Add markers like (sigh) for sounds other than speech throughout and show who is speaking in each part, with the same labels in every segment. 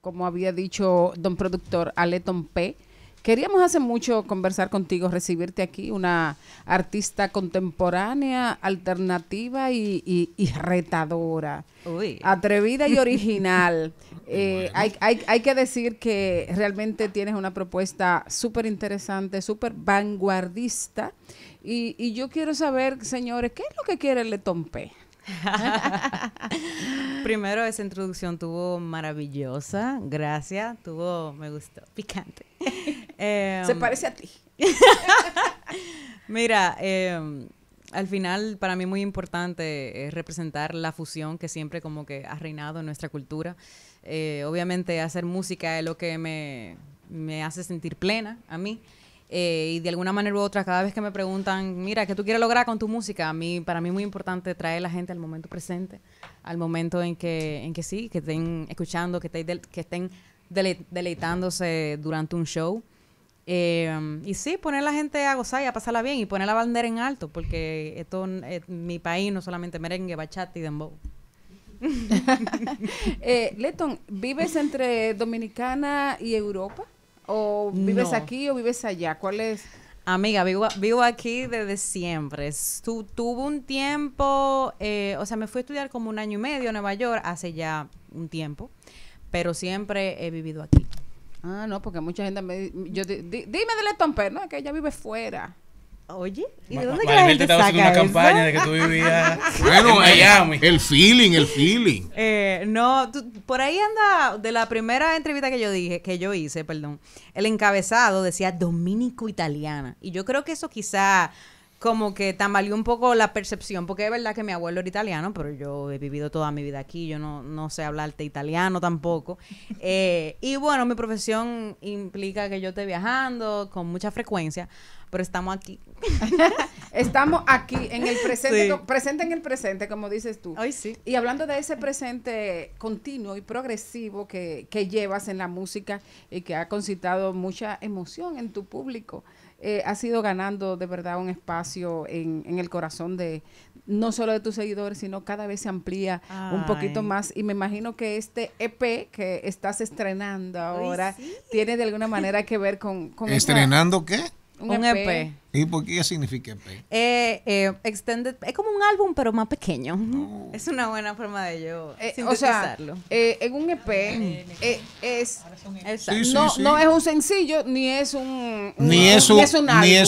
Speaker 1: como había dicho don productor Aleton P. Queríamos hace mucho conversar contigo, recibirte aquí, una artista contemporánea, alternativa y, retadora, atrevida y original. (laughs) Eh, hay, que decir que realmente tienes una propuesta súper interesante, súper vanguardista. Y, y, yo quiero saber, señores, ¿qué es lo que quiere Letón P?
Speaker 2: (laughs) Primero, esa introducción tuvo maravillosa, gracias, tuvo, me gustó, picante. (laughs) Em, Se parece a ti. (laughs) Mira, em, al final para mí muy importante es eh, representar la fusión que siempre como que ha reinado en nuestra cultura. Eh, obviamente hacer música es lo que me, me hace sentir plena a mí. Eh, y de alguna manera u otra, cada vez que me preguntan, mira, ¿qué tú quieres lograr con tu música? A mí, para mí es muy importante traer a la gente al momento presente, al momento en que, sí, que estén escuchando, que estén, que estén deleitándose durante un show. Eh, y sí, poner a la gente a gozar y a pasarla bien y poner la bandera en alto, porque esto eh, mi país, no solamente merengue, bachata y dembow.
Speaker 1: (laughs) eh, Leton, ¿vives entre Dominicana y Europa? ¿O vives aquí o vives allá? ¿Cuál es?
Speaker 2: Amiga, vivo, aquí desde siempre. Tu, tuve un tiempo, eh, o sea, me fui a estudiar como un año y medio a Nueva York hace ya un tiempo, pero
Speaker 1: siempre he vivido aquí. Ah, no, porque mucha gente me... Yo, dime de la no, que ella vive fuera. Oye, ¿y de dónde que te haciendo una campaña de que tú vivías (laughs)
Speaker 2: bueno, eh,
Speaker 3: El feeling, el feeling.
Speaker 2: (laughs) Eh, no, por ahí anda de la primera entrevista que yo dije, que yo hice, perdón. El encabezado decía dominico italiana y yo creo que eso quizá como que tambaleó un poco la percepción, porque es verdad que mi abuelo era italiano, pero yo he vivido toda mi vida aquí, yo no, no sé hablarte italiano tampoco. (laughs) Eh, y bueno, mi profesión implica que yo esté viajando con mucha frecuencia, pero estamos aquí. (laughs)
Speaker 1: estamos aquí, en el presente, presente en el presente, como dices tú. sí. Y hablando de ese presente continuo y progresivo que, que llevas en la música y que ha concitado mucha emoción en tu público. Eh, ha sido ganando de verdad un espacio en, el corazón de no solo de tus seguidores, sino cada vez se amplía un poquito más. Y me imagino que este EP que estás estrenando ahora tiene de alguna manera que ver con... ¿Estrenando qué? Un, EP. E
Speaker 3: ¿Y por qué significa EP?
Speaker 1: Eh, eh, extended, es como un álbum, pero más pequeño.
Speaker 2: (laughs) Es una buena forma de yo eh, sintetizarlo. O sea, eh, en un EP ah, eh, es... no, es un
Speaker 1: sencillo, ni es un... Ni, es,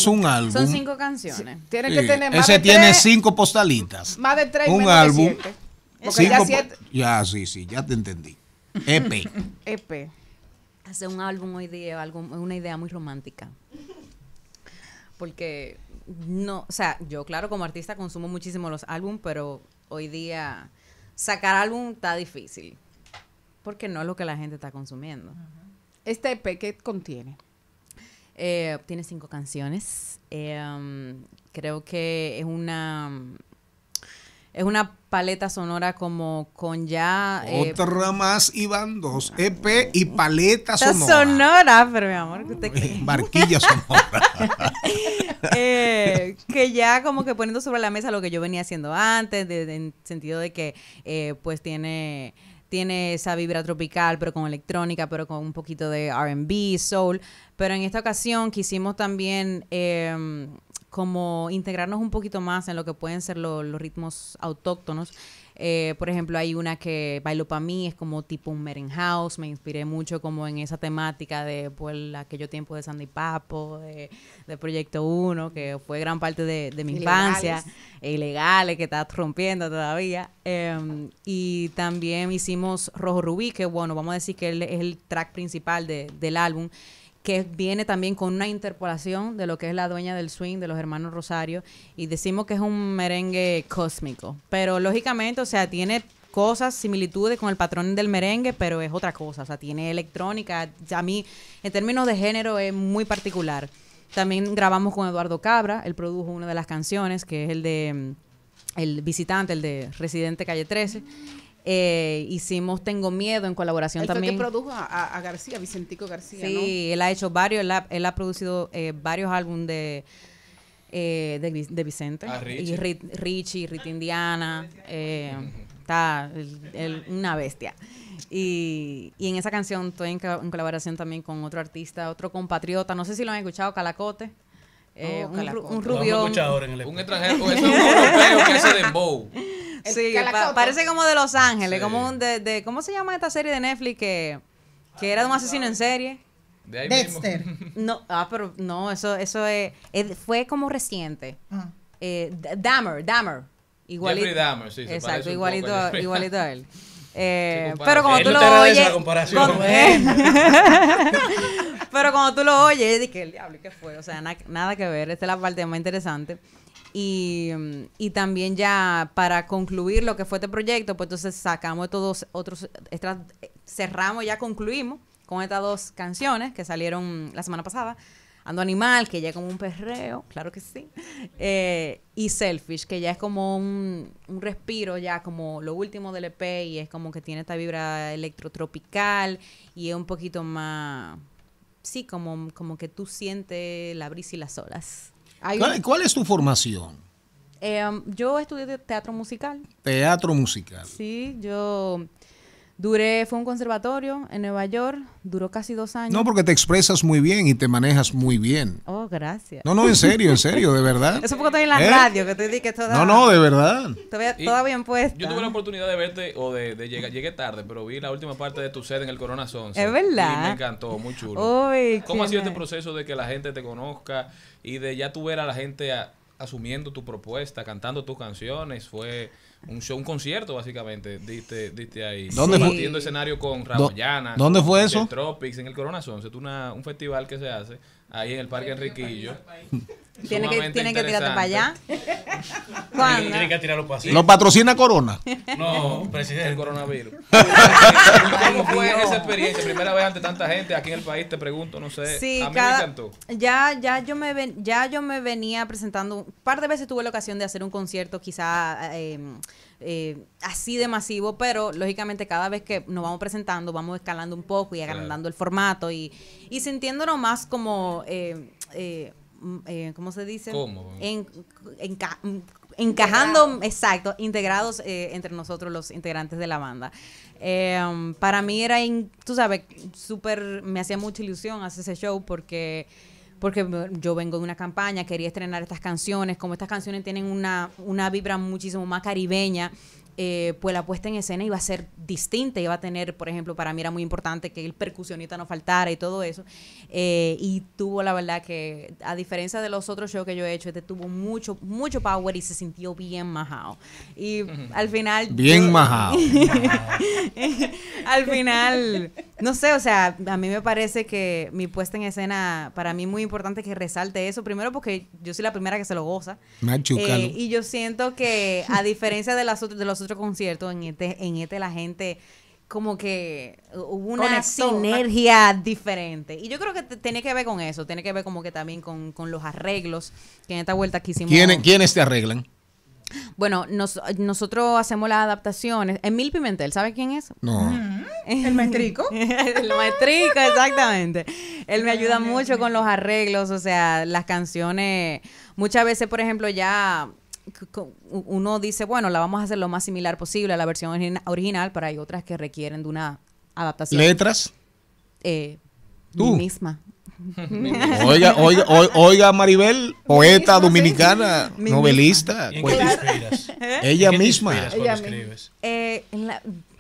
Speaker 2: un, álbum. Son cinco canciones. Tiene que tener más Ese tiene
Speaker 3: cinco postalitas.
Speaker 1: Más de tres
Speaker 2: Un álbum. siete. ya, siete.
Speaker 3: ya, sí, sí, ya te entendí. EP.
Speaker 2: (laughs) EP. Hacer un álbum hoy día es una idea muy romántica porque no, o sea, yo claro como artista consumo muchísimo los álbumes, pero hoy día sacar álbum está difícil, porque no es lo que la gente está consumiendo. ¿Este EP qué contiene? Eh, tiene cinco canciones. Eh, um, creo que es una es una paleta sonora como con ya... Eh, Otra
Speaker 3: más, Iván, dos EP y paleta sonora.
Speaker 2: Sonora, pero mi amor, que usted
Speaker 3: eh, Barquilla sonora. (laughs)
Speaker 2: Eh, que ya como que poniendo sobre la mesa lo que yo venía haciendo antes, en el en sentido de que pues tiene tiene esa vibra tropical, pero con electrónica, pero con un poquito de RB, soul. Pero en esta ocasión quisimos también em, como integrarnos un poquito más en lo que pueden ser los ritmos autóctonos. Eh, por ejemplo, hay una que bailó para mí, es como tipo un house, me inspiré mucho como en esa temática de pues, aquello tiempo de Sandy Papo, de, Proyecto 1, que fue gran parte de, mi infancia, ilegales, que está rompiendo todavía. Em, y también hicimos Rojo Rubí, que bueno, vamos a decir que es el track principal del álbum que viene también con una interpolación de lo que es la dueña del swing de los hermanos Rosario y decimos que es un merengue cósmico, pero lógicamente, o sea, tiene cosas, similitudes con el patrón del merengue, pero es otra cosa, o sea, tiene electrónica, a mí en términos de género es muy particular. También grabamos con Eduardo Cabra, él produjo una de las canciones, que es el de mm, El visitante, el de Residente Calle 13. Eh, hicimos Tengo Miedo en colaboración también. que produjo
Speaker 1: a, García, Vicentico García. Sí,
Speaker 2: él ha hecho varios, él ha, producido eh, varios álbumes de, eh, de, Vicente. Ah, y Richie. Rit, Richie, Indiana. está una bestia. Y, en esa canción estoy en, colaboración también con otro artista, otro compatriota. No sé si lo han escuchado, Calacote. Oh, un, rubión
Speaker 3: Un, extranjero. ese un que se
Speaker 1: sí, parece como de Los Ángeles, como un
Speaker 2: de, de, ¿Cómo se llama esta serie de Netflix que, que era de un asesino en serie? De ahí Dexter. (laughs) No, ah, pero no, eso, eso es, fue como reciente. Ah. eh, Dahmer, Dahmer. Igualito. Dahmer, sí. exacto, igualito, igualito a él. (laughs) Eh, pero como tú lo oyes. Con, (laughs) pero cuando tú lo oyes, dije, el diablo, ¿qué fue? O sea, nada que ver. Esta es la parte más interesante. Y, también ya para concluir lo que fue este proyecto, pues entonces sacamos todos otros, cerramos, ya concluimos con estas dos canciones que salieron la semana pasada. Ando Animal, que ya es como un perreo, claro que sí. Eh, y Selfish, que ya es como un, un, respiro, ya como lo último del EP y es como que tiene esta vibra electrotropical y es un poquito más, sí, como, como que tú sientes la brisa y las olas. ¿Cuál,
Speaker 3: es tu formación?
Speaker 2: Em, yo estudié teatro musical.
Speaker 3: Teatro musical.
Speaker 2: Sí, yo Duré, fue un conservatorio en Nueva York, duró casi dos años. No, porque
Speaker 3: te expresas muy bien y te manejas muy bien.
Speaker 2: Oh, gracias. No,
Speaker 3: no, en serio, en serio, de verdad. (laughs) Eso porque estoy en la ¿Eh? radio, que
Speaker 2: te di que toda... No, no, de verdad. Todavía, bien puesto. Yo
Speaker 3: tuve la oportunidad de verte, o de, llegar, llegué tarde, pero vi la última parte de tu sede en el Corona 11. Es verdad. Y me encantó, muy chulo. ¿Cómo ha sido este proceso de que la gente te conozca y de ya tu ver a la gente asumiendo tu propuesta, cantando tus canciones? Fue un show, un concierto básicamente, diste, diste ahí. ¿Dónde Compartiendo escenario con Raboyana. ¿Dónde fue eso? En Tropics, en el Corona Sunset, una, un festival que se hace ahí en el Parque Enriquillo. Tiene que, (laughs) tiene que tirarte para allá. ¿Cuándo? Tiene que tirarlo para así. ¿Lo patrocina Corona? No, presidente. del coronavirus.
Speaker 2: (laughs) ¿Cómo fue esa experiencia?
Speaker 3: Primera vez ante tanta gente aquí en el país, te pregunto, no sé. Sí, a mí me encantó.
Speaker 2: Ya, ya, yo me ven, ya yo me venía presentando. Un par de veces tuve la ocasión de hacer un concierto, quizá. Eh, eh, así de masivo, pero lógicamente cada vez que nos vamos presentando, vamos escalando un poco y agrandando el formato y, y sintiéndonos más como eh, eh, mm, eh, ¿cómo se dice? En, mm, encajando, exacto, integrados entre nosotros los integrantes de la banda. Em, para mí era, tú sabes, súper, me hacía mucha ilusión hacer ese show porque porque yo vengo de una campaña, quería estrenar estas canciones, como estas canciones tienen una, una vibra muchísimo más caribeña, eh, pues la puesta en escena iba a ser distinta, iba a tener, por ejemplo, para mí era muy importante que el percusionista no faltara y todo eso. Eh, y tuvo la verdad que, a diferencia de los otros shows que yo he hecho, este tuvo mucho, mucho power y se sintió bien majado. Y (laughs) al final... Bien majado. (laughs) al final... No sé, o sea, a mí me parece que mi puesta en escena, para mí muy importante que resalte eso. Primero porque yo soy la primera que se lo goza. Eh, y yo siento que, a diferencia de, las de los otros conciertos, en este, en este la gente como que hubo una sinergia diferente. Y yo creo que tiene que ver con eso, tiene que ver como que también con, los arreglos que en esta vuelta quisimos. ¿Quiénes te arreglan? Bueno, nosotros hacemos las adaptaciones. Emil Pimentel, ¿sabe quién es? No. Mm. El maestrico. (laughs) el maestrico, exactamente. Él me ayuda mucho con los arreglos, o sea, las canciones. Muchas veces, por ejemplo, ya uno dice, bueno, la vamos a hacer lo más similar posible a la versión original, pero hay otras que requieren de una adaptación. ¿Letras? Eh, ¿Tú? misma oiga, oiga,
Speaker 3: oiga, Maribel, poeta dominicana, novelista. Ella misma.
Speaker 2: Eh,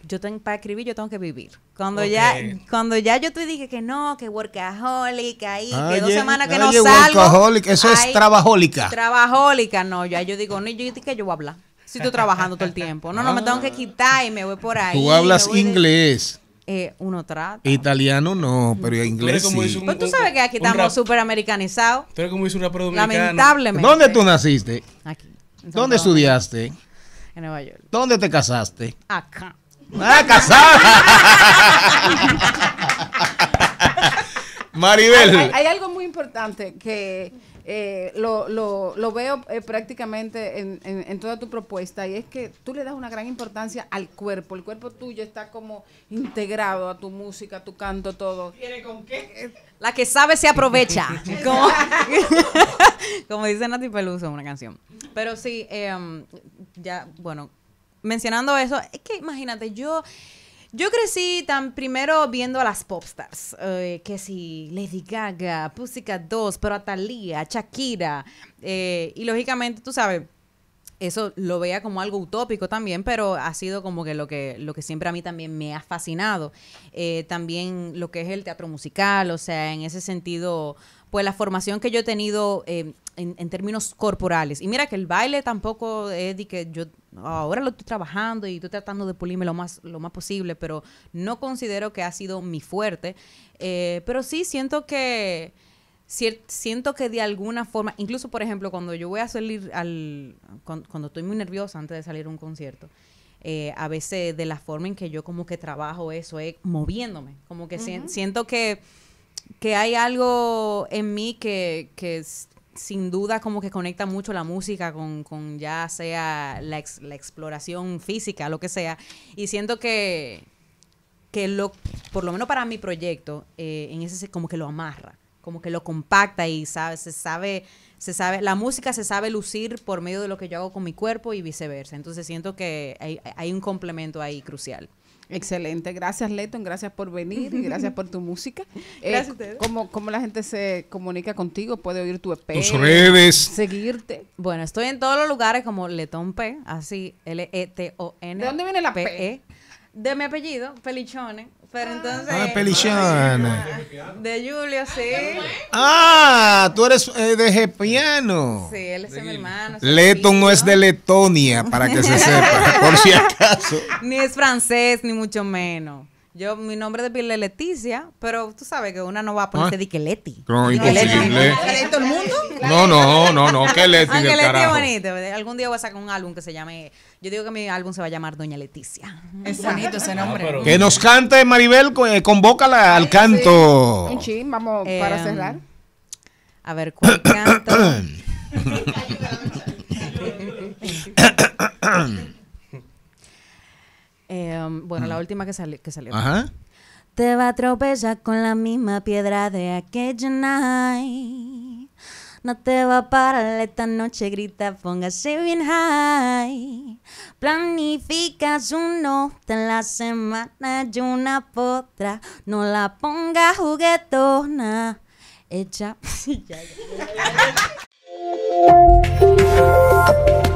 Speaker 2: yo tengo, para escribir yo tengo que vivir. Cuando ya cuando ya yo te dije que no, que workaholic, ahí, que dos semanas que no salgo. eso es trabajólica. Trabajólica, no, ya yo digo, no, yo que yo voy a hablar. Si estoy trabajando todo el tiempo. No, no, me ah. tengo que quitar y me voy por ahí. Tú hablas
Speaker 3: inglés.
Speaker 2: Eh, uno trata.
Speaker 3: Italiano no, pero inglés sí. pero tú
Speaker 2: sabes que aquí estamos súper americanizados. Pero como dice un Lamentablemente.
Speaker 3: ¿Dónde tú naciste? Aquí. ¿Dónde estudiaste? En Nueva York. ¿Dónde te casaste?
Speaker 1: Acá.
Speaker 2: ¡Ah, casada!
Speaker 3: (laughs) Maribel.
Speaker 1: hay algo muy importante que eh, lo, veo eh, prácticamente en, toda tu propuesta y es que tú le das una gran importancia al cuerpo. El cuerpo tuyo está como integrado a tu música, a tu canto, todo. ¿Tiene con qué? Eh,
Speaker 2: la que sabe se aprovecha. (laughs) (laughs) como, dice Nati Peluso en una canción. Pero sí, em, ya, bueno, mencionando eso, es que imagínate, yo yo crecí tan primero viendo a las popstars, eh, que si Lady Gaga, Pussycat 2, pero a Thalía, Shakira, eh, y lógicamente, tú sabes, eso lo veía como algo utópico también, pero ha sido como que lo que, lo que siempre a mí también me ha fascinado. Eh, también lo que es el teatro musical, o sea, en ese sentido, pues la formación que yo he tenido en, términos corporales. Y mira que el baile tampoco es de que yo ahora lo estoy trabajando y estoy tratando de pulirme lo más, lo más posible, pero no considero que ha sido mi fuerte. Eh, pero sí siento que siento que de alguna forma, incluso por ejemplo, cuando yo voy a salir al. cuando, estoy muy nerviosa antes de salir a un concierto. Eh, a veces de la forma en que yo como que trabajo eso es moviéndome, como que siento que, que hay algo en mí que, que, sin duda como que conecta mucho la música con, con ya sea la, exploración física, lo que sea. Y siento que, lo, por lo menos para mi proyecto, eh, en ese como que lo amarra, como que lo compacta y sabe, se sabe, se sabe, la música se sabe lucir por medio de lo que yo hago con mi cuerpo y viceversa. Entonces siento
Speaker 1: que hay un complemento ahí crucial. Excelente, gracias Leton, gracias por venir y gracias por tu (laughs) música. Eh, gracias ¿cómo, la gente se comunica contigo? ¿Puede oír tu EP? Tus redes. Seguirte. Bueno, estoy en todos los lugares como Leton P, así,
Speaker 2: L-E-T-O-N. ¿De dónde viene la P? E. de mi apellido, Felichone. Pero ah. entonces.
Speaker 3: Ah, de Julio, sí. Ah, tú eres eh, de Gepiano. Sí,
Speaker 2: él es mi hermano.
Speaker 3: Leto no es de Letonia, para que se sepa, (laughs)
Speaker 2: por si acaso. Ni es francés, ni mucho menos. Yo, mi nombre de pila es Leticia, pero tú sabes que una no va a ponerse ah. de que Leti. No, imposible. todo el mundo? No,
Speaker 3: no, no, no, que Leti. Aunque Leti es bonito.
Speaker 2: Algún día voy a sacar un álbum que se llame yo digo que mi álbum se va a llamar Doña Leticia. Es bonito ese ah, nombre. que nos
Speaker 3: cante Maribel, eh, convócala al canto.
Speaker 1: chin, vamos eh, para cerrar. A ver, ¿cuál canto? (coughs)
Speaker 2: Em, bueno, la última que, que salió. Ajá. Te va a atropellar con la misma piedra de aquella night. No te va a parar esta noche, grita, póngase bien high. Planificas uno en la semana y una potra. No la ponga juguetona. Echa. (laughs)